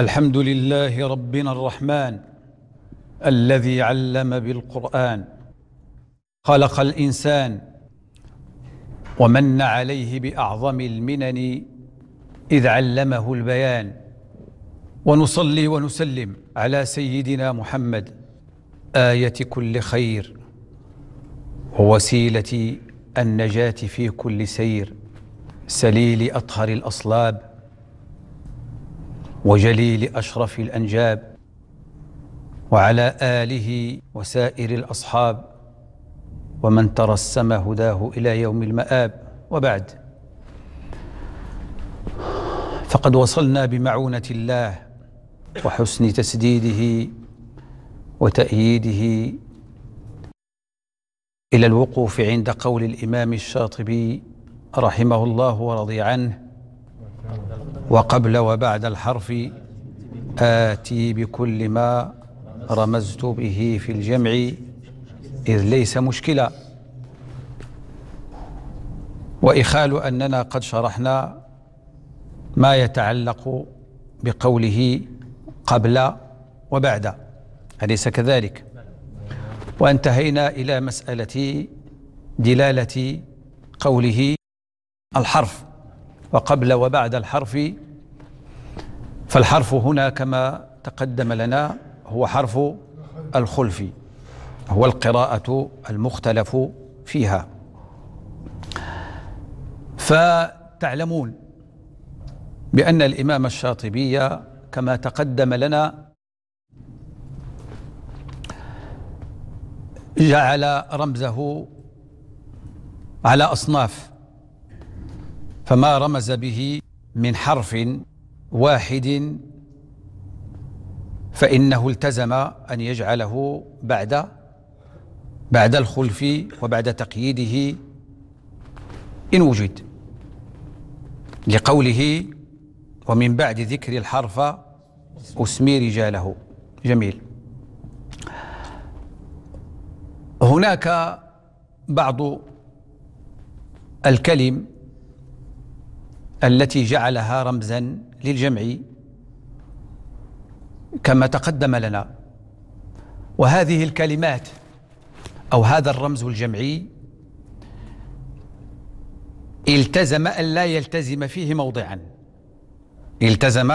الحمد لله ربنا الرحمن الذي علم بالقرآن خلق الإنسان ومن عليه بأعظم المنن إذ علمه البيان ونصلي ونسلم على سيدنا محمد آية كل خير ووسيلة النجاة في كل سير سليل أطهر الأصلاب وجليل أشرف الأنجاب وعلى آله وسائر الأصحاب ومن ترسم هداه إلى يوم المآب وبعد فقد وصلنا بمعونة الله وحسن تسديده وتأييده إلى الوقوف عند قول الإمام الشاطبي رحمه الله ورضي عنه وقبل وبعد الحرف آتي بكل ما رمزت به في الجمع إذ ليس مشكلة وإخال أننا قد شرحنا ما يتعلق بقوله قبل وبعد أليس كذلك وانتهينا إلى مسألة دلالة قوله الحرف وقبل وبعد الحرف فالحرف هنا كما تقدم لنا هو حرف الخلف هو القراءة المختلف فيها فتعلمون بأن الإمام الشاطبي كما تقدم لنا جعل رمزه على أصناف فما رمز به من حرف واحد فإنه التزم أن يجعله بعد بعد الخلف وبعد تقييده إن وجد لقوله ومن بعد ذكر الحرف أسمي رجاله جميل هناك بعض الكلم التي جعلها رمزا للجمع كما تقدم لنا وهذه الكلمات أو هذا الرمز الجمعي التزم أن لا يلتزم فيه موضعا التزم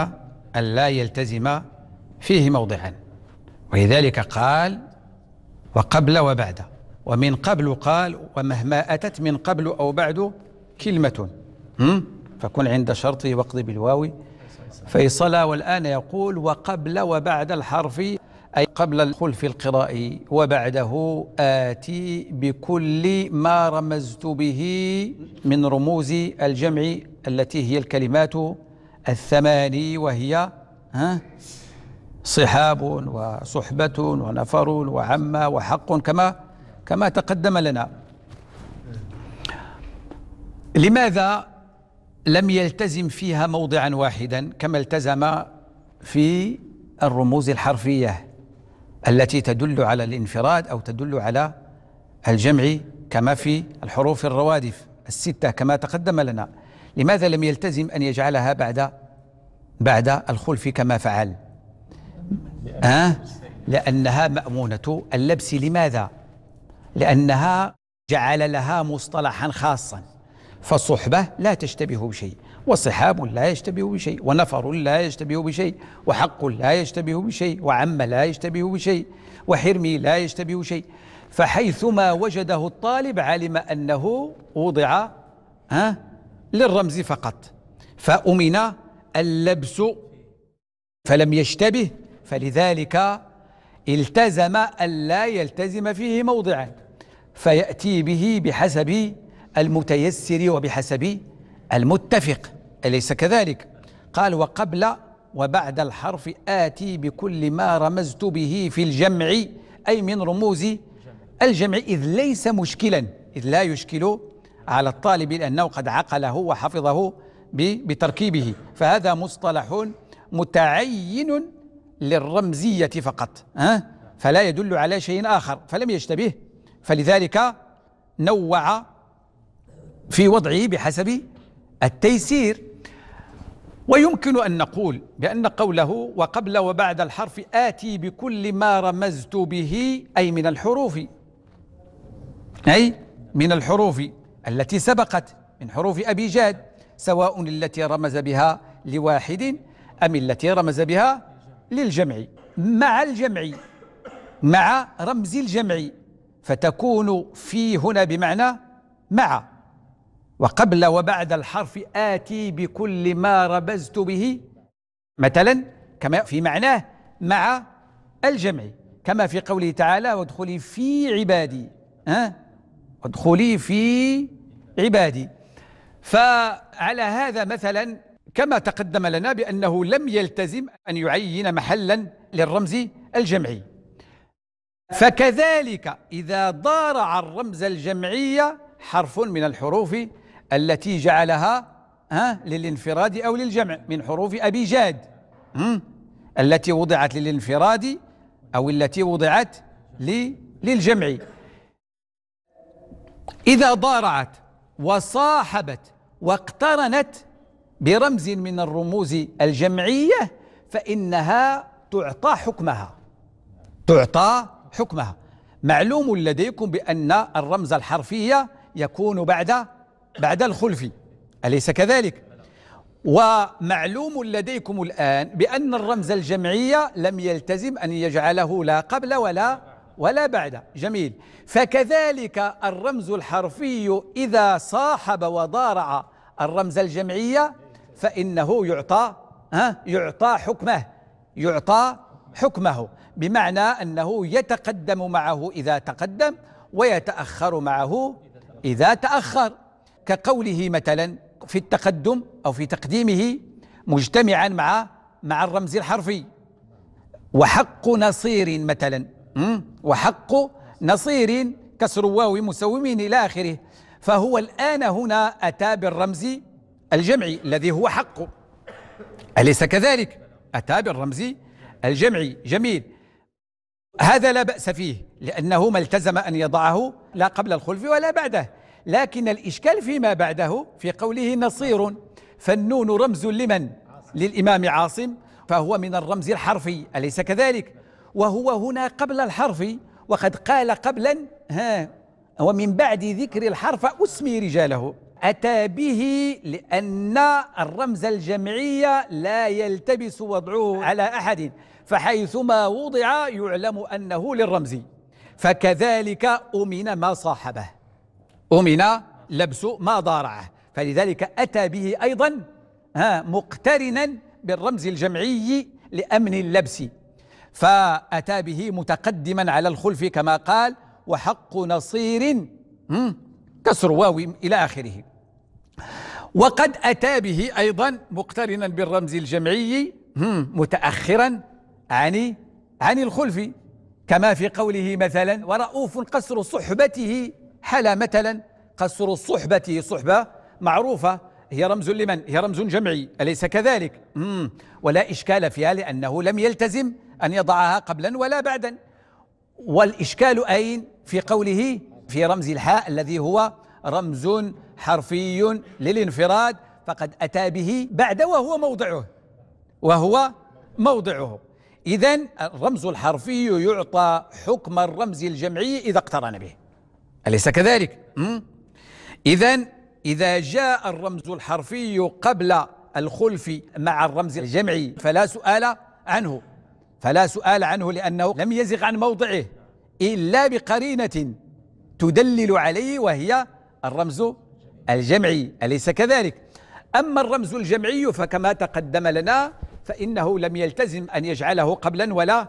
أن لا يلتزم فيه موضعا ولذلك قال وقبل وبعد ومن قبل قال ومهما أتت من قبل أو بعد كلمة فكن عند شرطه واقضي بالواو فيصلى والآن يقول وقبل وبعد الحرف أي قبل الخلف القراء وبعده آتي بكل ما رمزت به من رموز الجمع التي هي الكلمات الثماني وهي ها صحاب وصحبة ونفر وعمة وحق كما كما تقدم لنا لماذا لم يلتزم فيها موضعا واحدا كما التزم في الرموز الحرفية التي تدل على الانفراد أو تدل على الجمع كما في الحروف الروادف الستة كما تقدم لنا لماذا لم يلتزم أن يجعلها بعد بعد الخلف كما فعل أه؟ لأنها مأمونة اللبس لماذا لأنها جعل لها مصطلحا خاصا فالصحبة لا تشتبه بشيء وصحاب لا يشتبه بشيء ونفر لا يشتبه بشيء وحق لا يشتبه بشيء وعم لا يشتبه بشيء وحرمي لا يشتبه بشيء فحيثما وجده الطالب علم أنه وضع ها للرمز فقط فأمن اللبس فلم يشتبه فلذلك التزم ألا يلتزم فيه موضعا فيأتي به بحسب المتيسر وبحسب المتفق أليس كذلك قال وقبل وبعد الحرف آتي بكل ما رمزت به في الجمع أي من رموز الجمع إذ ليس مشكلا إذ لا يشكل على الطالب لأنه قد عقله وحفظه بتركيبه فهذا مصطلح متعين للرمزية فقط أه؟ فلا يدل على شيء آخر فلم يشتبه فلذلك نوع في وضعه بحسب التيسير ويمكن أن نقول بأن قوله وقبل وبعد الحرف آتي بكل ما رمزت به أي من الحروف أي من الحروف التي سبقت من حروف أبي جاد سواء التي رمز بها لواحد أم التي رمز بها للجمع مع الجمع مع رمز الجمع فتكون في هنا بمعنى مع وقبل وبعد الحرف آتي بكل ما ربزت به مثلا كما في معناه مع الجمع كما في قوله تعالى وادخلي في عبادي ها وادخلي في عبادي فعلى هذا مثلا كما تقدم لنا بأنه لم يلتزم أن يعين محلا للرمز الجمعي فكذلك إذا ضارع الرمز الجمعي حرف من الحروف التي جعلها ها للانفراد أو للجمع من حروف أبي جاد التي وضعت للانفراد أو التي وضعت للجمع إذا ضارعت وصاحبت واقترنت برمز من الرموز الجمعية فإنها تعطى حكمها تعطى حكمها معلوم لديكم بأن الرمز الحرفي يكون بعد بعد الخلف أليس كذلك؟ ومعلوم لديكم الآن بأن الرمز الجمعي لم يلتزم أن يجعله لا قبل ولا ولا بعد جميل فكذلك الرمز الحرفي إذا صاحب وضارع الرمز الجمعي فإنه يعطى ها يعطى حكمه يعطى حكمه بمعنى أنه يتقدم معه إذا تقدم ويتأخر معه إذا تأخر كقوله مثلا في التقدم أو في تقديمه مجتمعا مع مع الرمز الحرفي وحق نصير مثلا وحق نصير كسر واو مسومين إلى آخره فهو الآن هنا أتى بالرمز الجمعي الذي هو حق أليس كذلك أتى بالرمز الجمعي جميل هذا لا بأس فيه لأنه ما التزم أن يضعه لا قبل الخلف ولا بعده لكن الإشكال فيما بعده في قوله نصير فالنون رمز لمن؟ للإمام عاصم فهو من الرمز الحرفي أليس كذلك؟ وهو هنا قبل الحرف وقد قال قبلا ها ومن بعد ذكر الحرف أسمي رجاله أتى به لأن الرمز الجمعي لا يلتبس وضعه على أحد فحيثما وضع يعلم أنه للرمز فكذلك أمن ما صاحبه أمن لبس ما ضارعه فلذلك أتى به أيضا مقترنا بالرمز الجمعي لأمن اللبس فأتى به متقدما على الخلف كما قال وحق نصير كسر واو إلى آخره وقد أتى به أيضا مقترنا بالرمز الجمعي متأخرا عن عن الخلف كما في قوله مثلا ورؤوف قصر صحبته حلا مثلا قصر الصحبة صحبة معروفة هي رمز لمن؟ هي رمز جمعي أليس كذلك؟ مم. ولا إشكال فيها لأنه لم يلتزم أن يضعها قبلا ولا بعدا والإشكال أين؟ في قوله في رمز الحاء الذي هو رمز حرفي للانفراد فقد أتى به بعد وهو موضعه وهو موضعه إذا الرمز الحرفي يعطى حكم الرمز الجمعي إذا اقترن به أليس كذلك؟ إذا إذا جاء الرمز الحرفي قبل الخلف مع الرمز الجمعي فلا سؤال عنه فلا سؤال عنه لأنه لم يزغ عن موضعه إلا بقرينة تدلل عليه وهي الرمز الجمعي أليس كذلك؟ أما الرمز الجمعي فكما تقدم لنا فإنه لم يلتزم أن يجعله قبلا ولا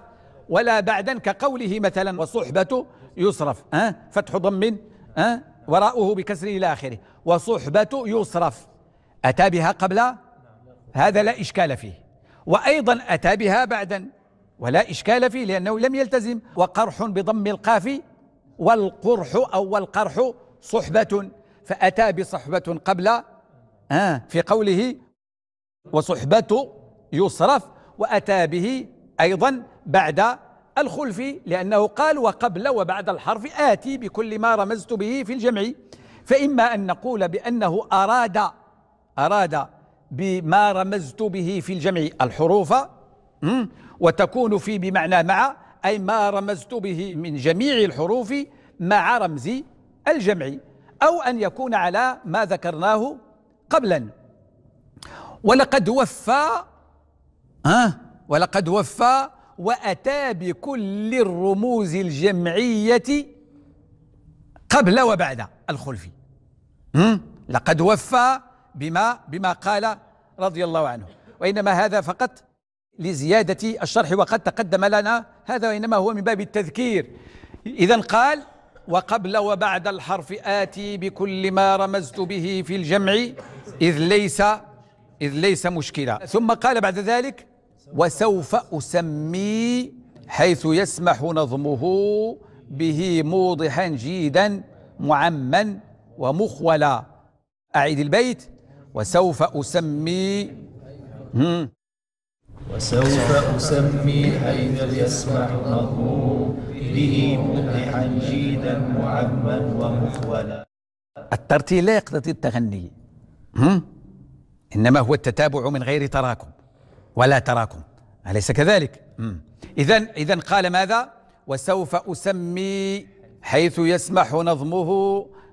ولا بعدا كقوله مثلا وصحبة يصرف أه؟ فتح ضم أه؟ وراءه بكسر إلى آخره وصحبة يصرف أتى بها قبل هذا لا إشكال فيه وأيضا أتى بها بعدا ولا إشكال فيه لأنه لم يلتزم وقرح بضم القاف والقرح أو والقرح صحبة فأتى بصحبة قبل آه في قوله وصحبة يصرف وأتى به أيضا بعد الخلفي لأنه قال وقبل وبعد الحرف آتي بكل ما رمزت به في الجمع فإما أن نقول بأنه أراد أراد بما رمزت به في الجمع الحروف وتكون في بمعنى مع أي ما رمزت به من جميع الحروف مع رمز الجمع أو أن يكون على ما ذكرناه قبلا ولقد وفى ها ولقد وفى وأتى بكل الرموز الجمعية قبل وبعد الخلفي لقد وفى بما بما قال رضي الله عنه وإنما هذا فقط لزيادة الشرح وقد تقدم لنا هذا وإنما هو من باب التذكير إذا قال وقبل وبعد الحرف آتي بكل ما رمزت به في الجمع إذ ليس إذ ليس مشكلة ثم قال بعد ذلك وسوف أسمي حيث يسمح نظمه به موضحا جيدا معما ومخولا أعيد البيت وسوف أسمي وسوف أسمي حيث يسمح نظمه به موضحا جيدا معما ومخولا الترتيل لا يقتضي التغني إنما هو التتابع من غير تراكم ولا تراكم أليس كذلك؟ إذا إذا قال ماذا؟ وسوف أسمي حيث يسمح نظمه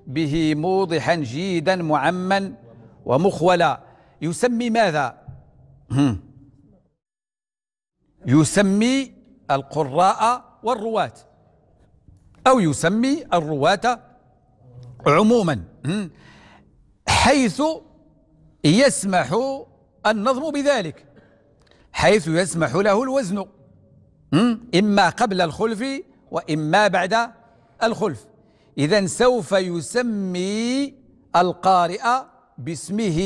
به موضحا جيدا معما ومخولا يسمي ماذا؟ يسمي القراء والرواة أو يسمي الرواة عموما حيث يسمح النظم بذلك حيث يسمح له الوزن إما قبل الخلف وإما بعد الخلف إذا سوف يسمي القارئ باسمه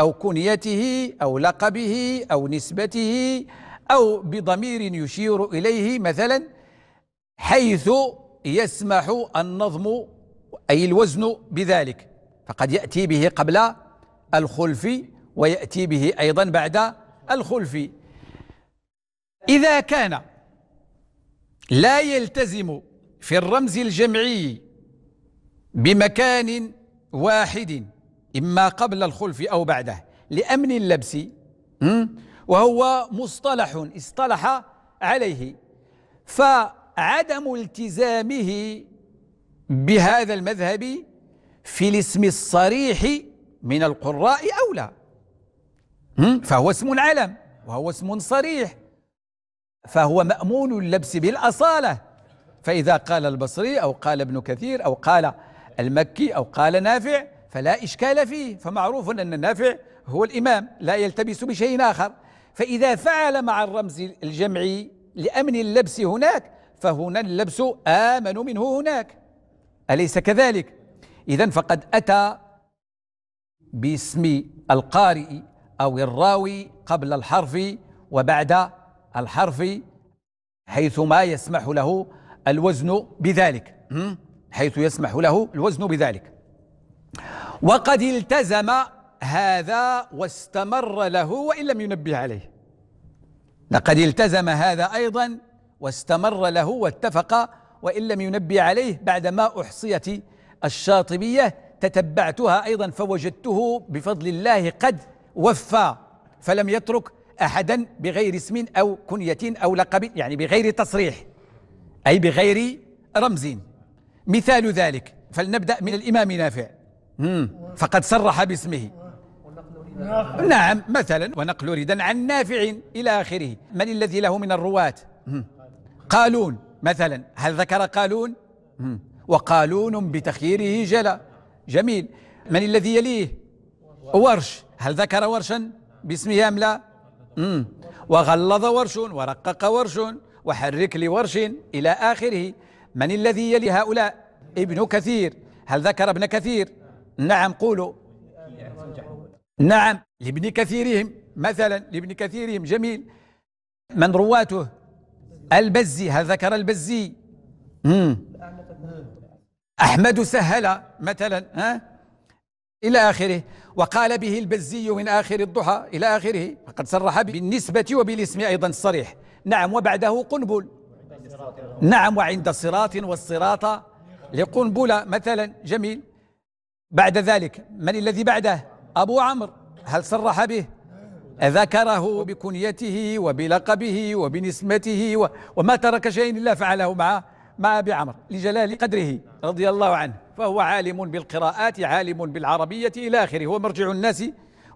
أو كنيته أو لقبه أو نسبته أو بضمير يشير إليه مثلا حيث يسمح النظم أي الوزن بذلك فقد يأتي به قبل الخلف ويأتي به أيضا بعد الخلف إذا كان لا يلتزم في الرمز الجمعي بمكان واحد إما قبل الخلف أو بعده لأمن اللبس وهو مصطلح اصطلح عليه فعدم التزامه بهذا المذهب في الاسم الصريح من القراء أولى فهو اسم علم وهو اسم صريح فهو مأمون اللبس بالأصالة فإذا قال البصري أو قال ابن كثير أو قال المكي أو قال نافع فلا إشكال فيه فمعروف أن نافع هو الإمام لا يلتبس بشيء آخر فإذا فعل مع الرمز الجمعي لأمن اللبس هناك فهنا اللبس آمن منه هناك أليس كذلك؟ إذا فقد أتى باسم القارئ أو الراوي قبل الحرف وبعد الحرفي حيث ما يسمح له الوزن بذلك حيث يسمح له الوزن بذلك وقد التزم هذا واستمر له وإن لم ينبه عليه لقد التزم هذا أيضا واستمر له واتفق وإن لم ينبه عليه بعدما أحصيت الشاطبية تتبعتها أيضا فوجدته بفضل الله قد وفى فلم يترك أحدا بغير اسم أو كنية أو لقب يعني بغير تصريح أي بغير رمز مثال ذلك فلنبدأ من الإمام نافع فقد صرح باسمه نعم مثلا ونقل ردا عن نافع إلى آخره من الذي له من الرواة قالون مثلا هل ذكر قالون وقالون بتخييره جلا جميل من الذي يليه ورش هل ذكر ورشا باسمه أم لا مم. وغلظ ورش ورقق ورش وحرك لورش إلى آخره من الذي يلي هؤلاء ابن كثير هل ذكر ابن كثير نعم قولوا نعم لابن كثيرهم مثلا لابن كثيرهم جميل من رواته البزي هل ذكر البزي مم. أحمد سهل مثلا ها إلى آخره وقال به البزي من آخر الضحى إلى آخره فقد صرح بالنسبة وبالاسم أيضا الصريح نعم وبعده قنبل نعم وعند صراط والصراط لقنبلة مثلا جميل بعد ذلك من الذي بعده أبو عمرو هل صرح به ذكره بكنيته وبلقبه وبنسمته وما ترك شيء إلا فعله مع مع أبي عمرو لجلال قدره رضي الله عنه فهو عالم بالقراءات عالم بالعربية إلى آخره هو مرجع الناس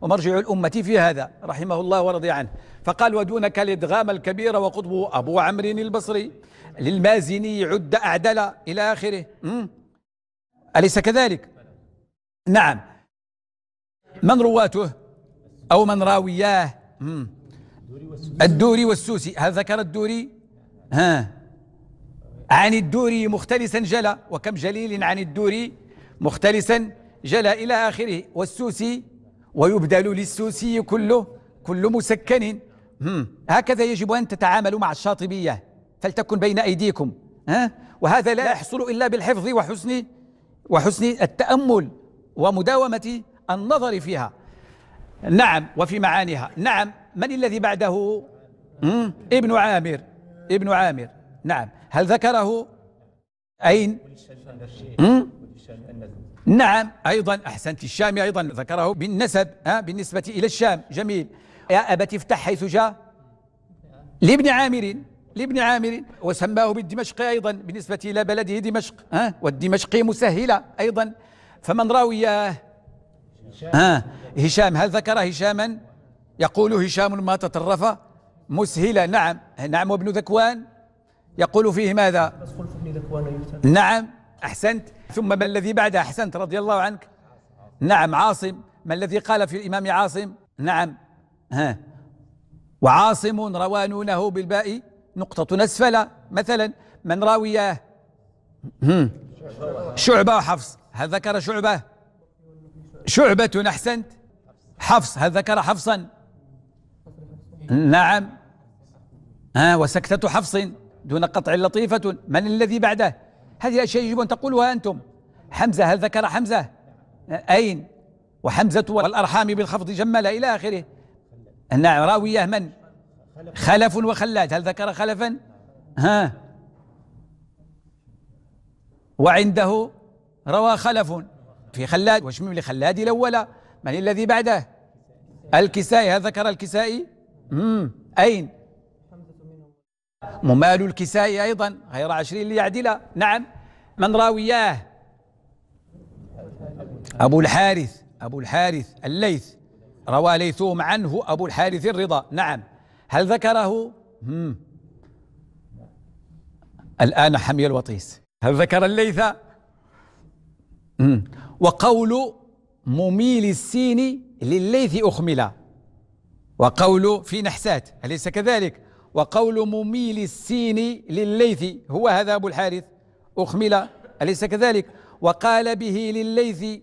ومرجع الأمة في هذا رحمه الله ورضي عنه فقال ودونك الإدغام الكبير وقطبه أبو عمرو البصري للمازني عد أعدل إلى آخره أليس كذلك؟ نعم من رواته أو من راوياه الدوري والسوسي هل ذكر الدوري؟ ها عن الدوري مختلسا جلى وكم جليل عن الدوري مختلسا جلى إلى آخره والسوسي ويبدل للسوسي كله كل مسكن هكذا يجب أن تتعاملوا مع الشاطبية فلتكن بين أيديكم ها؟ وهذا لا يحصل إلا بالحفظ وحسن وحسن التأمل ومداومة النظر فيها نعم وفي معانيها نعم من الذي بعده ابن عامر ابن عامر نعم هل ذكره أين نعم أيضا أحسنت الشام أيضا ذكره بالنسب ها بالنسبة إلى الشام جميل يا أبت افتح حيث جاء لابن عامر لابن عامر وسماه بالدمشق أيضا بالنسبة إلى بلده دمشق ها والدمشقي مسهلة أيضا فمن راوياه ها هشام هل ذكر هشاما يقول هشام ما تطرف مسهلة نعم نعم وابن ذكوان يقول فيه ماذا نعم أحسنت ثم ما الذي بعده أحسنت رضي الله عنك نعم عاصم ما الذي قال في الإمام عاصم نعم ها وعاصم روانونه بالباء نقطة أسفل مثلا من راوياه شعبة وحفص هل ذكر شعبة شعبة أحسنت حفص هل ذكر حفصا نعم ها وسكتة حفص دون قطع لطيفة من الذي بعده هذه الأشياء يجب أن تقولها أنتم حمزة هل ذكر حمزة أين وحمزة والأرحام بالخفض جمل إلى آخره نعم راوية من خلف وخلاد هل ذكر خلفا ها وعنده روى خلف في خلاد واشمم لخلاد الأول من الذي بعده الكسائي هل ذكر الكسائي أين ممال الكسائي أيضا غير عشرين ليعدلا نعم من راوياه أبو الحارث أبو الحارث الليث روى ليثهم عنه أبو الحارث الرضا نعم هل ذكره مم. الآن حمي الوطيس هل ذكر الليث وقول مميل السين للليث أخملا وقول في نحسات أليس كذلك وقول مميل السين للليث هو هذا أبو الحارث أخمل أليس كذلك وقال به للليث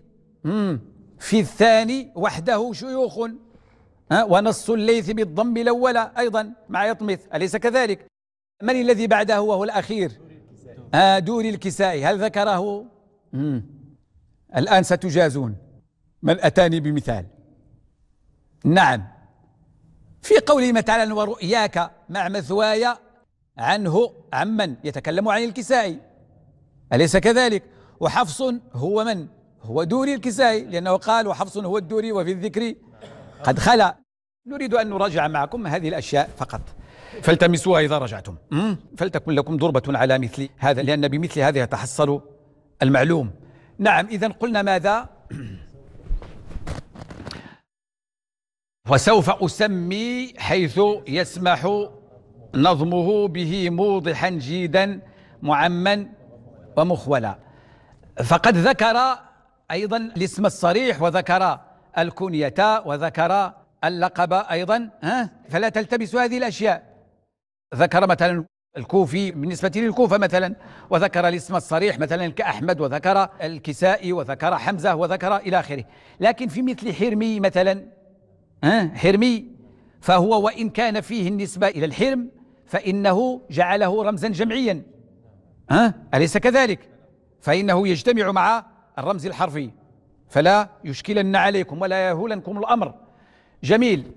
في الثاني وحده شيوخ ونص الليث بالضم الأول أيضا مع يطمث أليس كذلك من الذي بعده وهو الأخير آه، دوري دور الكسائي هل ذكره الآن ستجازون من أتاني بمثال نعم في قوله تعالى ورؤياك مع مثواي عنه عمن يتكلم عن الكسائي أليس كذلك وحفص هو من هو دوري الكسائي لأنه قال وحفص هو الدوري وفي الذكر قد خلا نريد أن نراجع معكم هذه الأشياء فقط فالتمسوها إذا رجعتم فلتكن لكم ضربة على مثل هذا لأن بمثل هذا يتحصل المعلوم نعم إذا قلنا ماذا وسوف أسمي حيث يسمح نظمه به موضحا جيدا معما ومخولا فقد ذكر أيضا الاسم الصريح وذكر الكنية وذكر اللقب أيضا ها فلا تلتبس هذه الأشياء ذكر مثلا الكوفي بالنسبة للكوفة مثلا وذكر الاسم الصريح مثلا كأحمد وذكر الكسائي وذكر حمزة وذكر إلى آخره لكن في مثل حرمي مثلا حرمي فهو وإن كان فيه النسبة إلى الحرم فإنه جعله رمزا جمعيا أه؟ أليس كذلك فإنه يجتمع مع الرمز الحرفي فلا يشكلن عليكم ولا يهولنكم الأمر جميل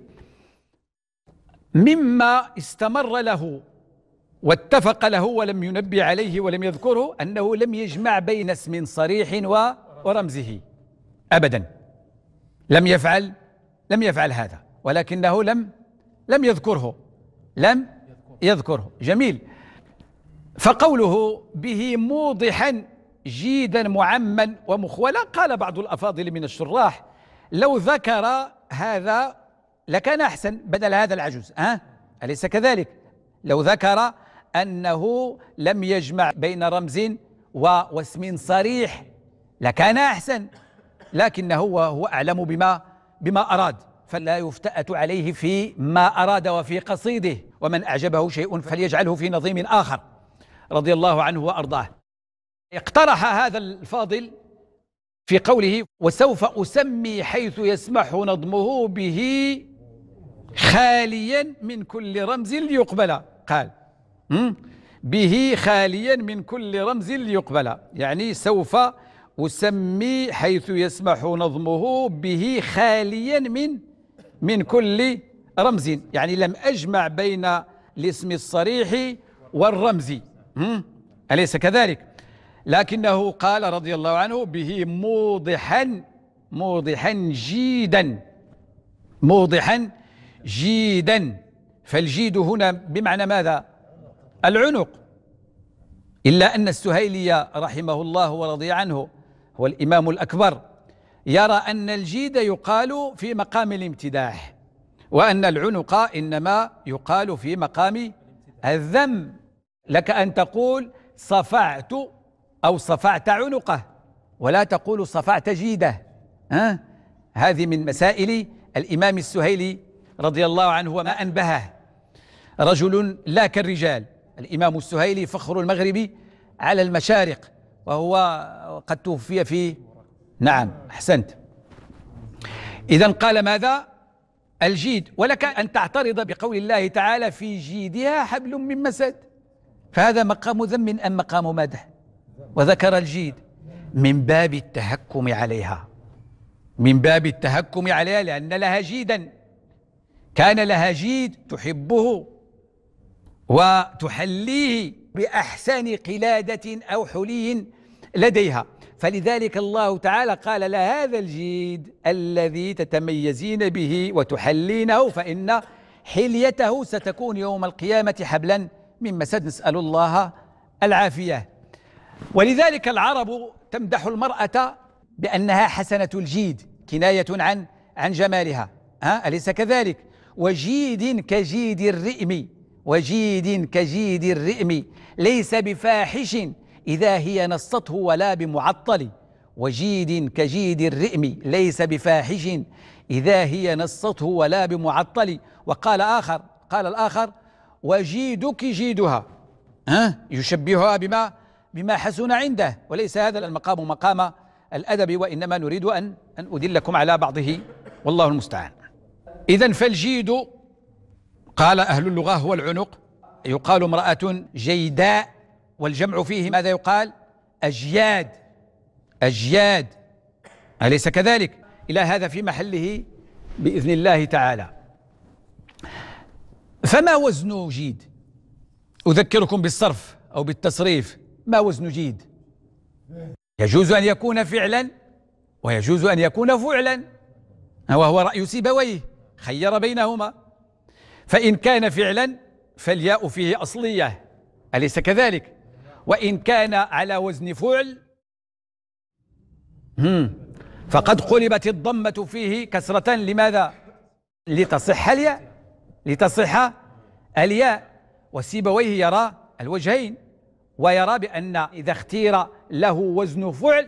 مما استمر له واتفق له ولم ينبي عليه ولم يذكره أنه لم يجمع بين اسم صريح ورمزه أبدا لم يفعل لم يفعل هذا ولكنه لم لم يذكره لم يذكره جميل فقوله به موضحا جيدا معما ومخولا قال بعض الافاضل من الشراح لو ذكر هذا لكان احسن بدل هذا العجوز ها أه؟ اليس كذلك لو ذكر انه لم يجمع بين رمز واسم صريح لكان احسن لكنه هو اعلم بما بما أراد فلا يفتأت عليه في ما أراد وفي قصيده ومن أعجبه شيء فليجعله في نظيم آخر رضي الله عنه وأرضاه اقترح هذا الفاضل في قوله وسوف أسمي حيث يسمح نظمه به خاليا من كل رمز ليقبل قال به خاليا من كل رمز ليقبل يعني سوف أسمي حيث يسمح نظمه به خاليا من من كل رمز يعني لم أجمع بين الاسم الصريح والرمز أليس كذلك لكنه قال رضي الله عنه به موضحا موضحا جيدا موضحا جيدا فالجيد هنا بمعنى ماذا العنق إلا أن السهيلية رحمه الله ورضي عنه هو الإمام الأكبر يرى أن الجيد يقال في مقام الامتداح وأن العنق إنما يقال في مقام الذم لك أن تقول صفعت أو صفعت عنقه ولا تقول صفعت جيده أه؟ هذه من مسائل الإمام السهيلي رضي الله عنه وما أنبهه رجل لا كالرجال الإمام السهيلي فخر المغرب على المشارق وهو قد توفي في نعم أحسنت إذا قال ماذا الجيد ولك أن تعترض بقول الله تعالى في جيدها حبل من مسد فهذا مقام ذم أم مقام مدح وذكر الجيد من باب التهكم عليها من باب التهكم عليها لأن لها جيدا كان لها جيد تحبه وتحليه بأحسن قلادة أو حلي لديها فلذلك الله تعالى قال لا هذا الجيد الذي تتميزين به وتحلينه فإن حليته ستكون يوم القيامة حبلا من مسد نسأل الله العافية ولذلك العرب تمدح المرأة بأنها حسنة الجيد كناية عن عن جمالها ها أليس كذلك وجيد كجيد الرئم وجيد كجيد الرئم ليس بفاحش إذا هي نصته ولا بمعطل وجيد كجيد الرئم ليس بفاحش إذا هي نصته ولا بمعطل وقال آخر قال الآخر وجيدك جيدها ها يشبهها بما بما حسن عنده وليس هذا المقام مقام الأدب وإنما نريد أن أن أدلكم على بعضه والله المستعان إذا فالجيد قال أهل اللغة هو العنق يقال امرأة جيداء والجمع فيه ماذا يقال أجياد أجياد أليس كذلك إلى هذا في محله بإذن الله تعالى فما وزن جيد أذكركم بالصرف أو بالتصريف ما وزن جيد يجوز أن يكون فعلا ويجوز أن يكون فعلا وهو رأي سيبويه خير بينهما فإن كان فعلا فالياء فيه أصلية أليس كذلك وإن كان على وزن فعل فقد قلبت الضمة فيه كسرة لماذا لتصح الياء لتصح الياء وسيبويه يرى الوجهين ويرى بأن إذا اختير له وزن فعل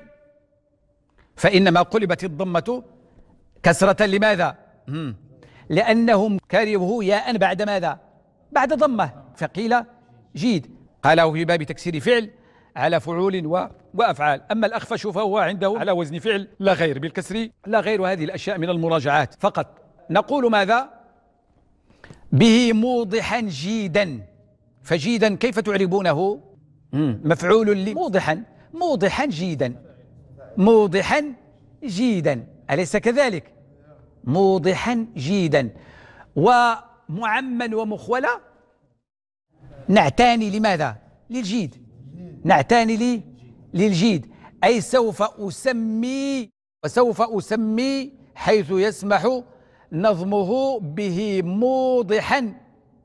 فإنما قلبت الضمة كسرة لماذا لأنهم كرهوا ياء بعد ماذا بعد ضمة فقيل جيد قاله في باب تكسير فعل على فعول و... وأفعال أما الأخفش فهو عنده على وزن فعل لا غير بالكسر لا غير هذه الأشياء من المراجعات فقط نقول ماذا به موضحا جيدا فجيدا كيف تعربونه مفعول لي موضحا موضحا جيدا موضحا جيدا أليس كذلك موضحا جيدا ومعمن ومخولة نعتني لماذا للجيد نعتني لي للجيد أي سوف أسمي وسوف أسمي حيث يسمح نظمه به موضحا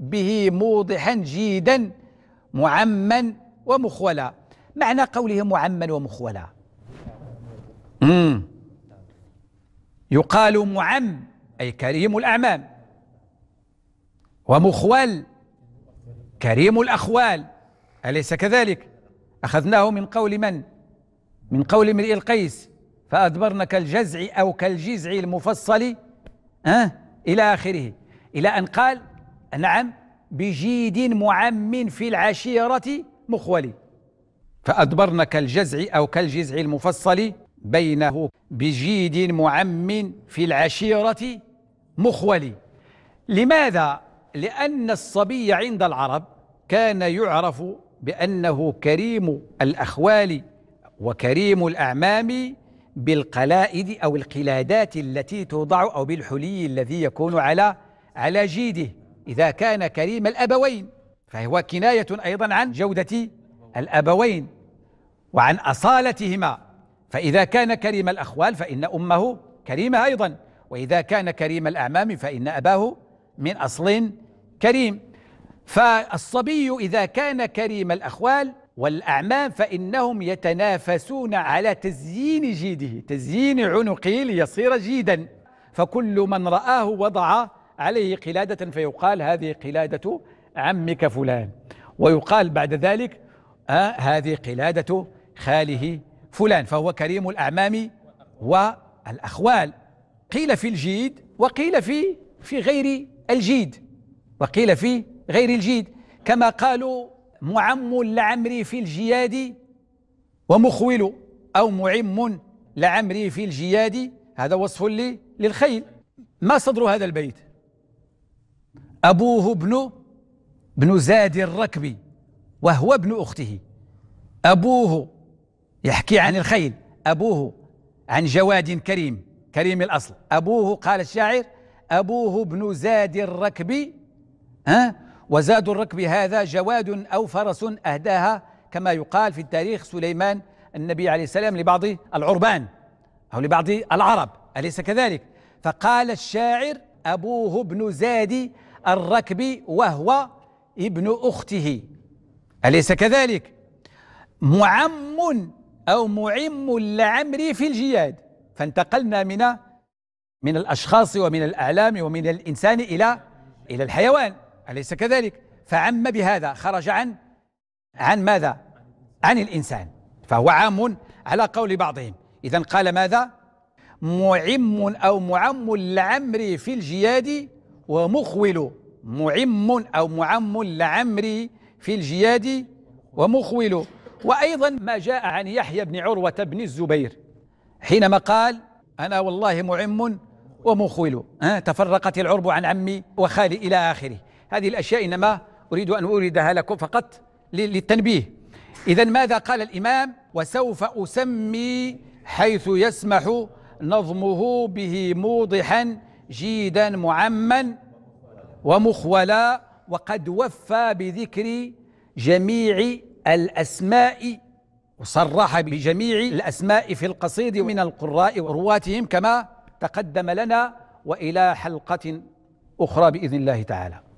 به موضحا جيدا معما ومخولا معنى قوله معما ومخولا مم. يقال معم أي كريم الأعمام ومخول كريم الأخوال أليس كذلك أخذناه من قول من من قول امرئ القيس فأدبرنا كالجزع أو كالجزع المفصل أه؟ إلى آخره إلى أن قال نعم بجيد معم في العشيرة مخولي فأدبرنا كالجزع أو كالجزع المفصل بينه بجيد معم في العشيرة مخولي لماذا؟ لأن الصبي عند العرب كان يعرف بأنه كريم الأخوال وكريم الأعمام بالقلائد أو القلادات التي توضع أو بالحلي الذي يكون على على جيده إذا كان كريم الأبوين فهو كناية أيضا عن جودة الأبوين وعن أصالتهما فإذا كان كريم الأخوال فإن أمه كريمة أيضا وإذا كان كريم الأعمام فإن أباه من أصل كريم فالصبي إذا كان كريم الأخوال والأعمام فإنهم يتنافسون على تزيين جيده تزيين عنقه ليصير جيدا فكل من رآه وضع عليه قلادة فيقال هذه قلادة عمك فلان ويقال بعد ذلك آه هذه قلادة خاله فلان فهو كريم الأعمام والأخوال قيل في الجيد وقيل في في غير الجيد وقيل في غير الجيد كما قالوا معم لعمري في الجياد ومخول أو معم لعمري في الجياد هذا وصف لي للخيل ما صدر هذا البيت أبوه ابن بن زاد الركب وهو ابن أخته أبوه يحكي عن الخيل أبوه عن جواد كريم كريم الأصل أبوه قال الشاعر أبوه ابن زاد الركب ها أه وزاد الركب هذا جواد أو فرس أهداها كما يقال في التاريخ سليمان النبي عليه السلام لبعض العربان أو لبعض العرب أليس كذلك فقال الشاعر أبوه ابن زاد الركب وهو ابن أخته أليس كذلك معم أو معم لعمري في الجياد فانتقلنا من من الأشخاص ومن الأعلام ومن الإنسان إلى إلى الحيوان أليس كذلك فعم بهذا خرج عن عن ماذا عن الإنسان فهو عام على قول بعضهم إذا قال ماذا معم أو معم لعمري في الجياد ومخول معم أو معم لعمري في الجياد ومخول وأيضا ما جاء عن يحيى بن عروة بن الزبير حينما قال أنا والله معم ومخول تفرقت العرب عن عمي وخالي إلى آخره هذه الأشياء إنما أريد أن أوردها لكم فقط للتنبيه إذا ماذا قال الإمام وسوف أسمي حيث يسمح نظمه به موضحا جيدا معما ومخولا وقد وفى بذكر جميع الأسماء وصرح بجميع الأسماء في القصيد من القراء ورواتهم كما تقدم لنا وإلى حلقة أخرى بإذن الله تعالى